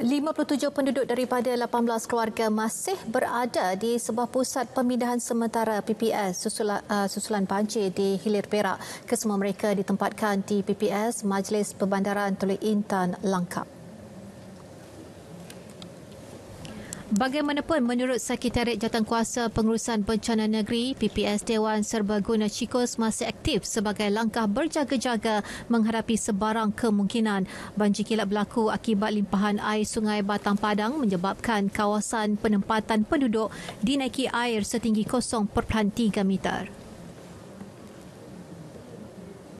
57 penduduk daripada 18 keluarga masih berada di sebuah pusat pemindahan sementara PPS susulan, uh, susulan banjir di Hilir Perak. Kesemua mereka ditempatkan di PPS Majlis Pembandaran Tolik Intan Langkap. Bagaimanapun menurut Sekretariat Kuasa Pengurusan Bencana Negeri, PPS Dewan Serbaguna Cikos masih aktif sebagai langkah berjaga-jaga menghadapi sebarang kemungkinan. Banjir kilat berlaku akibat limpahan air Sungai Batang Padang menyebabkan kawasan penempatan penduduk dinaiki air setinggi 0.3 meter.